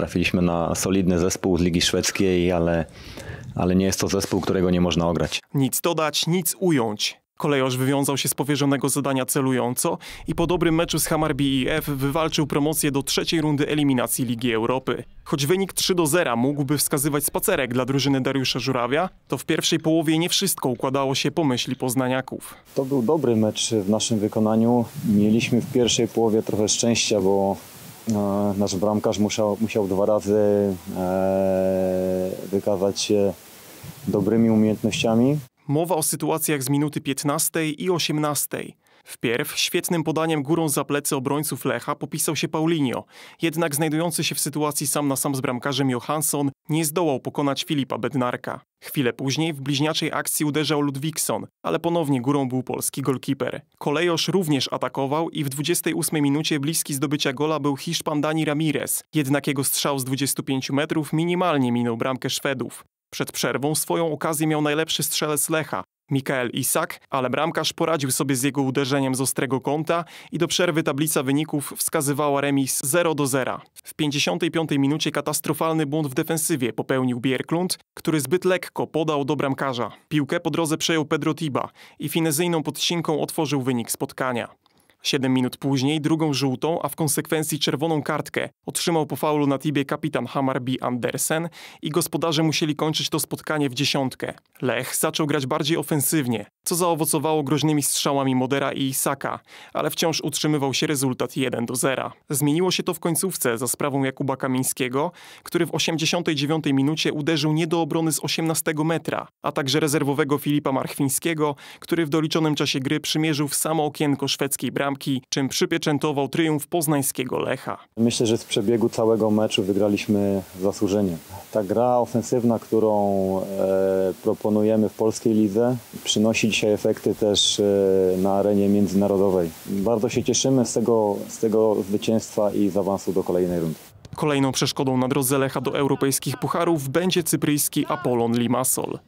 Trafiliśmy na solidny zespół z Ligi Szwedzkiej, ale, ale nie jest to zespół, którego nie można ograć. Nic dodać, nic ująć. Kolejorz wywiązał się z powierzonego zadania celująco i po dobrym meczu z Hamar BIF e wywalczył promocję do trzeciej rundy eliminacji Ligi Europy. Choć wynik 3 do 0 mógłby wskazywać spacerek dla drużyny Dariusza Żurawia, to w pierwszej połowie nie wszystko układało się po myśli poznaniaków. To był dobry mecz w naszym wykonaniu. Mieliśmy w pierwszej połowie trochę szczęścia, bo no, nasz bramkarz musiał, musiał dwa razy e, wykazać się dobrymi umiejętnościami. Mowa o sytuacjach z minuty 15 i 18. Wpierw świetnym podaniem górą za plecy obrońców Lecha popisał się Paulinho, jednak znajdujący się w sytuacji sam na sam z bramkarzem Johansson nie zdołał pokonać Filipa Bednarka. Chwilę później w bliźniaczej akcji uderzał Ludwikson, ale ponownie górą był polski golkiper. Kolejosz również atakował i w 28 minucie bliski zdobycia gola był Hiszpan Dani Ramirez, jednak jego strzał z 25 metrów minimalnie minął bramkę Szwedów. Przed przerwą swoją okazję miał najlepszy strzelec Lecha, Mikael Isak, ale bramkarz poradził sobie z jego uderzeniem z ostrego kąta i do przerwy tablica wyników wskazywała remis 0 do 0. W 55 minucie katastrofalny błąd w defensywie popełnił Bierklund, który zbyt lekko podał do bramkarza. Piłkę po drodze przejął Pedro Tiba i finezyjną podcinką otworzył wynik spotkania. Siedem minut później drugą żółtą, a w konsekwencji czerwoną kartkę otrzymał po faulu na tibie kapitan Hammarby Andersen i gospodarze musieli kończyć to spotkanie w dziesiątkę. Lech zaczął grać bardziej ofensywnie co zaowocowało groźnymi strzałami Modera i Isaka, ale wciąż utrzymywał się rezultat 1 do 0. Zmieniło się to w końcówce za sprawą Jakuba Kamińskiego, który w 89 minucie uderzył nie do obrony z 18 metra, a także rezerwowego Filipa Marchwińskiego, który w doliczonym czasie gry przymierzył w samo okienko szwedzkiej bramki, czym przypieczętował triumf poznańskiego Lecha. Myślę, że z przebiegu całego meczu wygraliśmy zasłużenie. Ta gra ofensywna, którą e, proponujemy w polskiej lidze, przynosi dzisiaj efekty też e, na arenie międzynarodowej. Bardzo się cieszymy z tego, z tego zwycięstwa i z awansu do kolejnej rundy. Kolejną przeszkodą na drodze Lecha do europejskich pucharów będzie cypryjski Apollon Limassol.